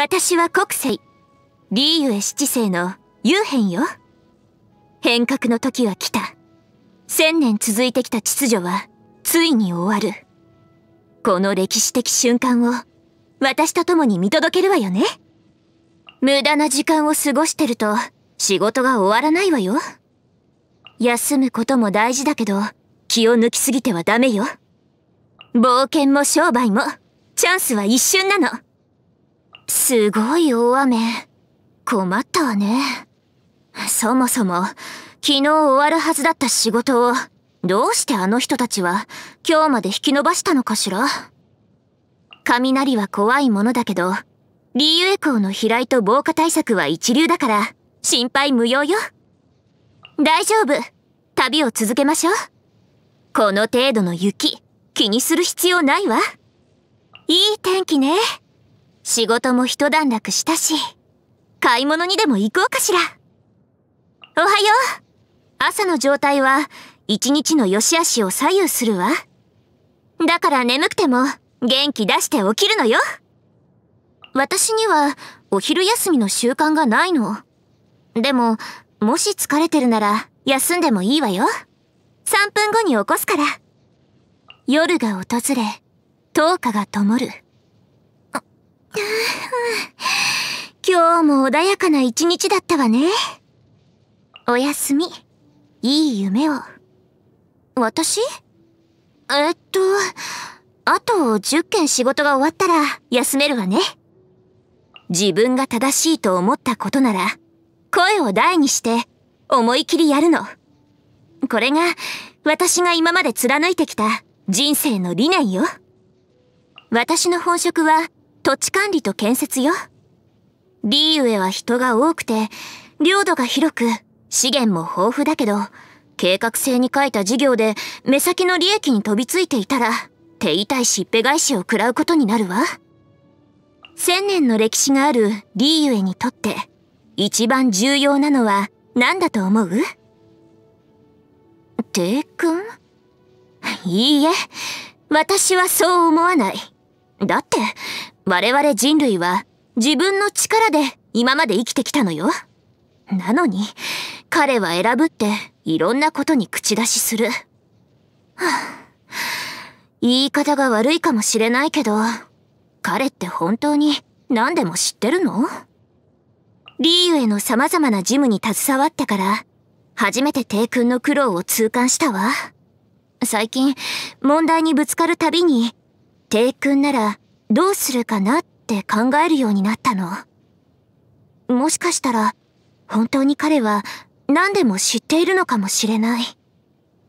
私は国政、リーユエ七世のヘンよ。変革の時は来た。千年続いてきた秩序は、ついに終わる。この歴史的瞬間を、私と共に見届けるわよね。無駄な時間を過ごしてると、仕事が終わらないわよ。休むことも大事だけど、気を抜きすぎてはダメよ。冒険も商売も、チャンスは一瞬なの。すごい大雨。困ったわね。そもそも、昨日終わるはずだった仕事を、どうしてあの人たちは、今日まで引き延ばしたのかしら雷は怖いものだけど、リーウエコーの飛来と防火対策は一流だから、心配無用よ。大丈夫。旅を続けましょう。この程度の雪、気にする必要ないわ。いい天気ね。仕事も一段落したし、買い物にでも行こうかしら。おはよう。朝の状態は、一日の良し悪しを左右するわ。だから眠くても、元気出して起きるのよ。私には、お昼休みの習慣がないの。でも、もし疲れてるなら、休んでもいいわよ。3分後に起こすから。夜が訪れ、灯火が灯る。今日も穏やかな一日だったわね。おやすみ。いい夢を。私えっと、あと10件仕事が終わったら休めるわね。自分が正しいと思ったことなら、声を大にして思い切りやるの。これが私が今まで貫いてきた人生の理念よ。私の本職は土地管理と建設よ。リーウェは人が多くて、領土が広く、資源も豊富だけど、計画性に書いた事業で目先の利益に飛びついていたら、手痛いしっぺ返しを食らうことになるわ。千年の歴史があるリーウェにとって、一番重要なのは何だと思うて君いいえ、私はそう思わない。だって、我々人類は自分の力で今まで生きてきたのよ。なのに、彼は選ぶっていろんなことに口出しする。は言い方が悪いかもしれないけど、彼って本当に何でも知ってるのリーウェの様々なジムに携わってから、初めて帝君の苦労を痛感したわ。最近、問題にぶつかるたびに、帝君ならどうするかなって考えるようになったの。もしかしたら、本当に彼は何でも知っているのかもしれない。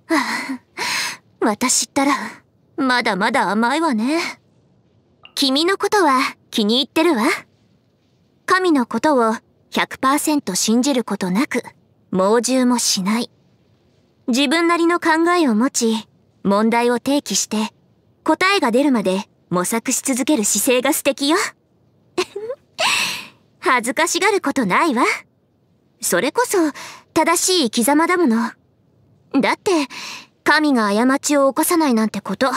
は 私ったら、まだまだ甘いわね。君のことは気に入ってるわ。神のことを100%信じることなく、猛獣もしない。自分なりの考えを持ち、問題を提起して、答えが出るまで模索し続ける姿勢が素敵よ。恥ずかしがることないわ。それこそ、正しい生き様だもの。だって、神が過ちを起こさないなんてこと、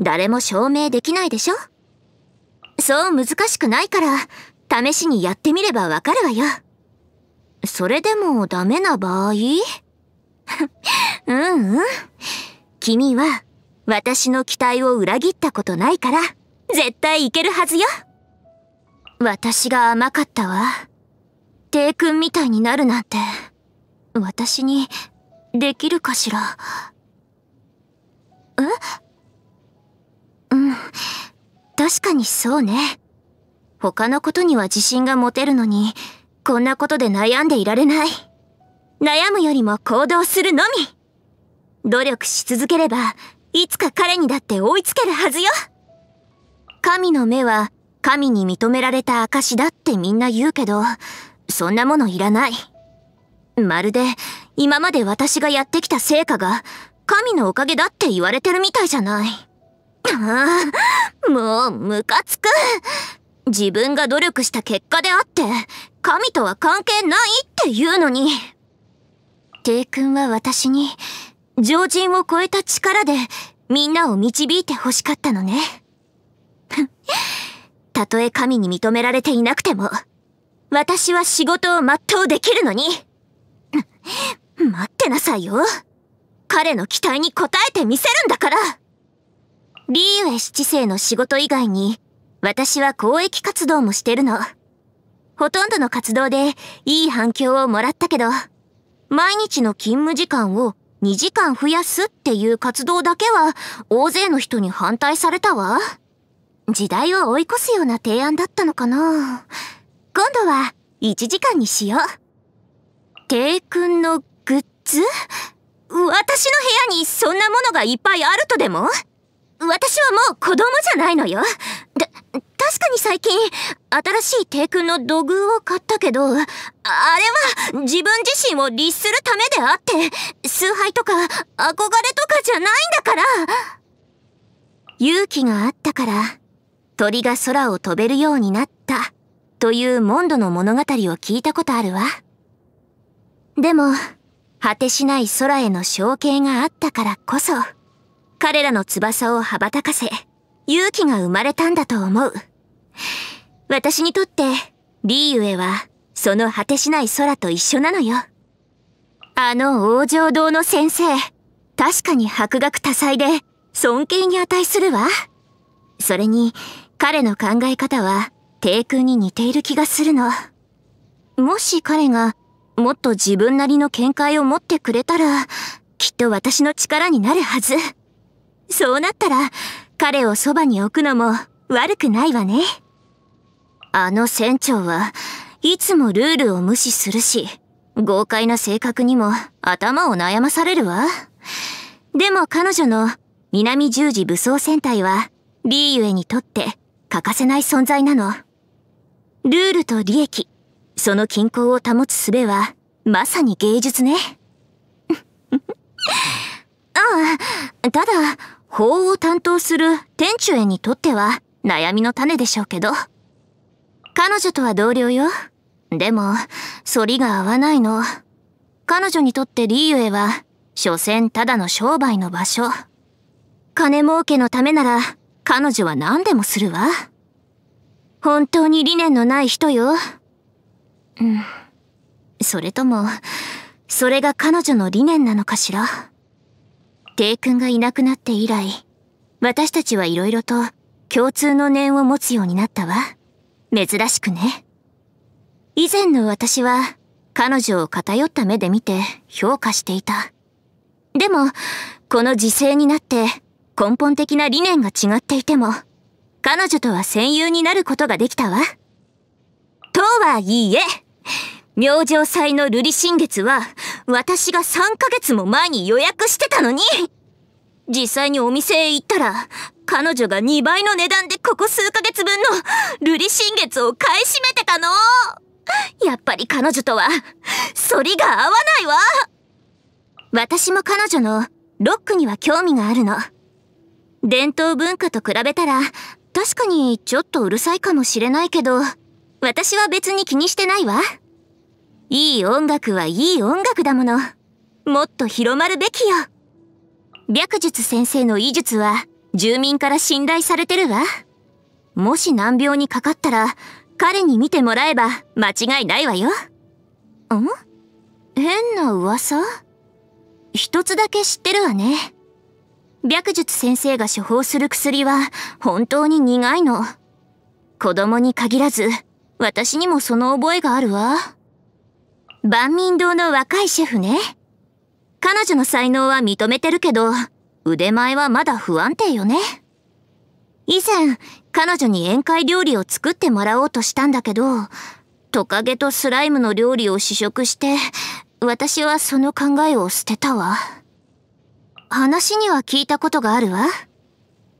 誰も証明できないでしょそう難しくないから、試しにやってみればわかるわよ。それでもダメな場合 うんうん。君は私の期待を裏切ったことないから、絶対いけるはずよ。私が甘かったわ。帝君みたいになるなんて、私に、できるかしら。えうん。確かにそうね。他のことには自信が持てるのに、こんなことで悩んでいられない。悩むよりも行動するのみ努力し続ければ、いつか彼にだって追いつけるはずよ神の目は神に認められた証だってみんな言うけど、そんなものいらない。まるで今まで私がやってきた成果が神のおかげだって言われてるみたいじゃない。ああ、もうムカつく。自分が努力した結果であって、神とは関係ないって言うのに。帝君は私に、常人を超えた力でみんなを導いて欲しかったのね。たとえ神に認められていなくても、私は仕事を全うできるのに。待ってなさいよ。彼の期待に応えてみせるんだからリーウェイ七世の仕事以外に、私は公益活動もしてるの。ほとんどの活動でいい反響をもらったけど、毎日の勤務時間を2時間増やすっていう活動だけは大勢の人に反対されたわ。時代を追い越すような提案だったのかな。今度は1時間にしよう。帝君のグッズ私の部屋にそんなものがいっぱいあるとでも私はもう子供じゃないのよ。だ、確かに最近、新しい帝君の土偶を買ったけど、あれは自分自身を律するためであって、崇拝とか憧れとかじゃないんだから勇気があったから、鳥が空を飛べるようになった、というモンドの物語を聞いたことあるわ。でも、果てしない空への象形があったからこそ、彼らの翼を羽ばたかせ、勇気が生まれたんだと思う。私にとって、リーウェは、その果てしない空と一緒なのよ。あの王城堂の先生、確かに博学多彩で、尊敬に値するわ。それに、彼の考え方は、低空に似ている気がするの。もし彼が、もっと自分なりの見解を持ってくれたら、きっと私の力になるはず。そうなったら、彼をそばに置くのも悪くないわね。あの船長はいつもルールを無視するし、豪快な性格にも頭を悩まされるわ。でも彼女の南十字武装戦隊は、リーユエにとって欠かせない存在なの。ルールと利益、その均衡を保つ術は、まさに芸術ね。ああ、ただ、法を担当する天中へにとっては悩みの種でしょうけど。彼女とは同僚よ。でも、反りが合わないの。彼女にとってリーユエは、所詮ただの商売の場所。金儲けのためなら、彼女は何でもするわ。本当に理念のない人よ。うん。それとも、それが彼女の理念なのかしら。帝君がいなくなって以来、私たちはいろいろと共通の念を持つようになったわ。珍しくね。以前の私は彼女を偏った目で見て評価していた。でも、この時勢になって根本的な理念が違っていても、彼女とは戦友になることができたわ。とはいえ、明星祭の瑠璃新月は、私が3ヶ月も前に予約してたのに実際にお店へ行ったら、彼女が2倍の値段でここ数ヶ月分の瑠璃新月を買い占めてたのやっぱり彼女とは、反りが合わないわ私も彼女のロックには興味があるの。伝統文化と比べたら、確かにちょっとうるさいかもしれないけど、私は別に気にしてないわ。いい音楽はいい音楽だもの。もっと広まるべきよ。白術先生の医術は、住民から信頼されてるわ。もし難病にかかったら、彼に見てもらえば間違いないわよ。ん変な噂一つだけ知ってるわね。白術先生が処方する薬は本当に苦いの。子供に限らず、私にもその覚えがあるわ。万民堂の若いシェフね。彼女の才能は認めてるけど、腕前はまだ不安定よね。以前、彼女に宴会料理を作ってもらおうとしたんだけど、トカゲとスライムの料理を試食して、私はその考えを捨てたわ。話には聞いたことがあるわ。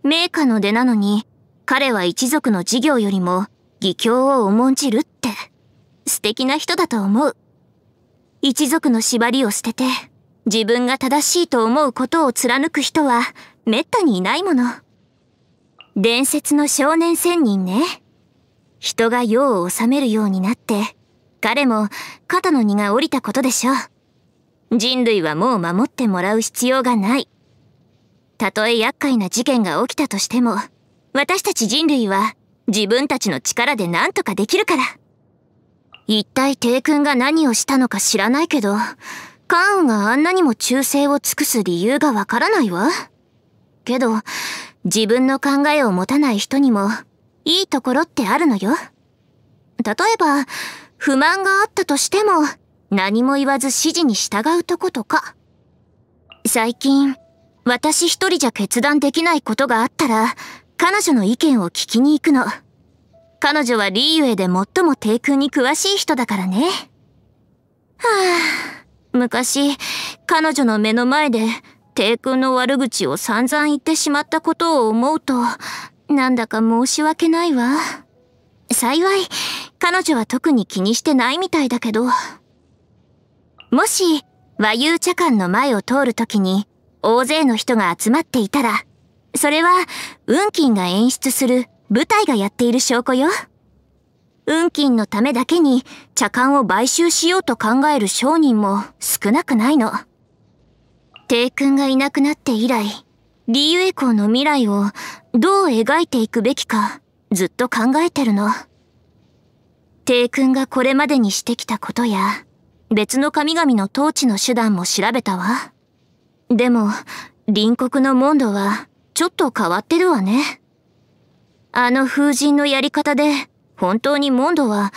名家の出なのに、彼は一族の事業よりも、義教を重んじるって、素敵な人だと思う。一族の縛りを捨てて、自分が正しいと思うことを貫く人はめったにいないもの。伝説の少年仙人ね。人が世を治めるようになって、彼も肩の荷が下りたことでしょう。人類はもう守ってもらう必要がない。たとえ厄介な事件が起きたとしても、私たち人類は自分たちの力で何とかできるから。一体帝君が何をしたのか知らないけど、カーンがあんなにも忠誠を尽くす理由がわからないわ。けど、自分の考えを持たない人にも、いいところってあるのよ。例えば、不満があったとしても、何も言わず指示に従うとことか。最近、私一人じゃ決断できないことがあったら、彼女の意見を聞きに行くの。彼女はリーウェイで最も低空に詳しい人だからね。はぁ、あ。昔、彼女の目の前で、帝君の悪口を散々言ってしまったことを思うと、なんだか申し訳ないわ。幸い、彼女は特に気にしてないみたいだけど。もし、和遊茶館の前を通るときに、大勢の人が集まっていたら、それは、運金が演出する舞台がやっている証拠よ。運金のためだけに茶館を買収しようと考える商人も少なくないの。帝君がいなくなって以来、リーウェイ校の未来をどう描いていくべきかずっと考えてるの。帝君がこれまでにしてきたことや、別の神々の統治の手段も調べたわ。でも、隣国のモンドはちょっと変わってるわね。あの風神のやり方で本当にモンドは、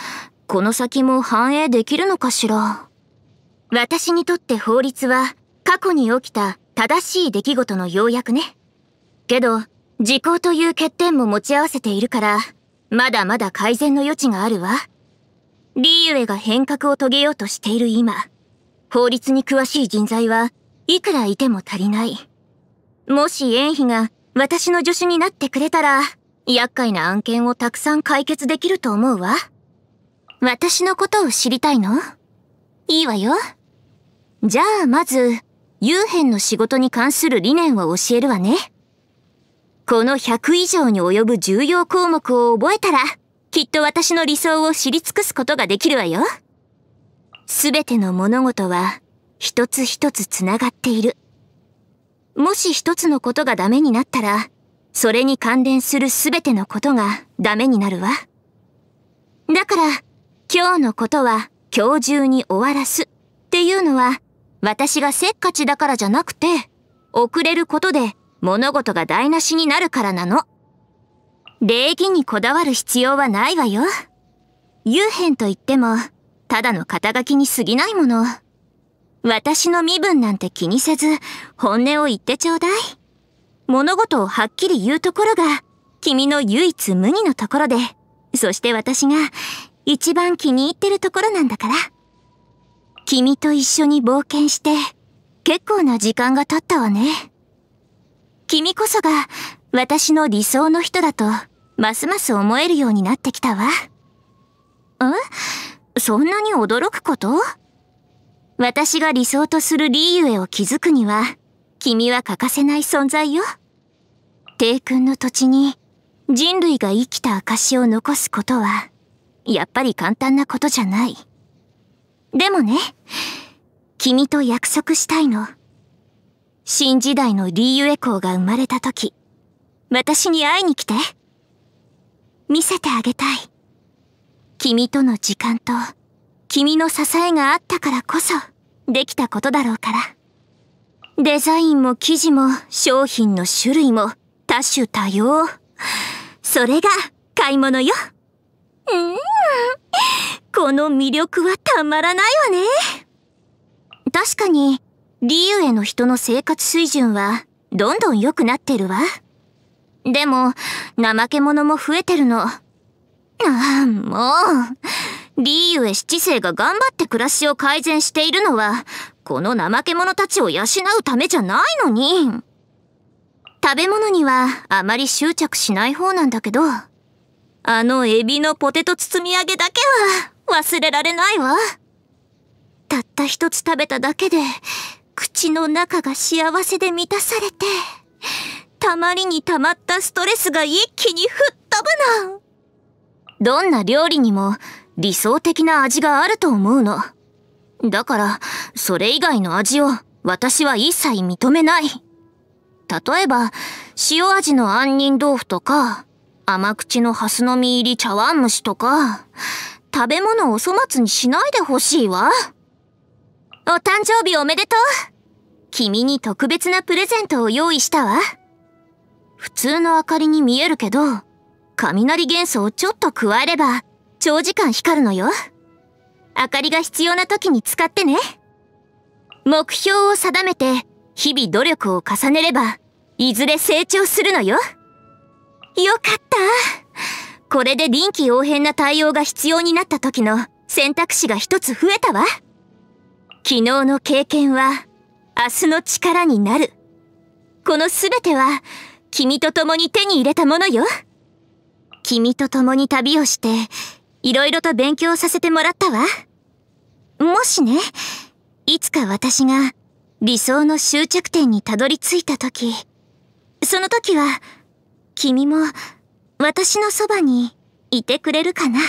この先も反映できるのかしら。私にとって法律は、過去に起きた正しい出来事の要約ね。けど、時効という欠点も持ち合わせているから、まだまだ改善の余地があるわ。リーウェが変革を遂げようとしている今、法律に詳しい人材はいくらいても足りない。もしエンヒが私の助手になってくれたら、厄介な案件をたくさん解決できると思うわ。私のことを知りたいのいいわよ。じゃあまず、幽変の仕事に関する理念を教えるわね。この100以上に及ぶ重要項目を覚えたら、きっと私の理想を知り尽くすことができるわよ。すべての物事は、一つ一つ繋がっている。もし一つのことがダメになったら、それに関連する全てのことがダメになるわ。だから、今日のことは今日中に終わらすっていうのは、私がせっかちだからじゃなくて、遅れることで物事が台無しになるからなの。礼儀にこだわる必要はないわよ。うへんと言っても、ただの肩書きに過ぎないもの。私の身分なんて気にせず、本音を言ってちょうだい。物事をはっきり言うところが、君の唯一無二のところで、そして私が一番気に入ってるところなんだから。君と一緒に冒険して、結構な時間が経ったわね。君こそが私の理想の人だと、ますます思えるようになってきたわ。んそんなに驚くこと私が理想とするリーへを築くには、君は欠かせない存在よ。帝君の土地に人類が生きた証を残すことは、やっぱり簡単なことじゃない。でもね、君と約束したいの。新時代のリーユエコーが生まれた時、私に会いに来て。見せてあげたい。君との時間と、君の支えがあったからこそ、できたことだろうから。デザインも生地も商品の種類も多種多様。それが買い物よ。うーん。この魅力はたまらないわね。確かに、リユエの人の生活水準はどんどん良くなってるわ。でも、怠け者も増えてるの。ああ、もう。リーユエ七世が頑張って暮らしを改善しているのは、この怠け者たちを養うためじゃないのに。食べ物にはあまり執着しない方なんだけど、あのエビのポテト包み揚げだけは忘れられないわ。たった一つ食べただけで、口の中が幸せで満たされて、たまりにたまったストレスが一気に吹っ飛ぶの。どんな料理にも理想的な味があると思うの。だから、それ以外の味を私は一切認めない。例えば、塩味の杏仁豆腐とか、甘口のハスの実入り茶碗蒸しとか、食べ物をお粗末にしないでほしいわ。お誕生日おめでとう君に特別なプレゼントを用意したわ。普通の明かりに見えるけど、雷元素をちょっと加えれば、長時間光るのよ。明かりが必要な時に使ってね。目標を定めて、日々努力を重ねれば、いずれ成長するのよ。よかった。これで臨機応変な対応が必要になった時の選択肢が一つ増えたわ。昨日の経験は、明日の力になる。この全ては、君と共に手に入れたものよ。君と共に旅をして、色々と勉強させてもらったわ。もしね、いつか私が理想の終着点にたどり着いた時、その時は、君も私のそばにいてくれるかな。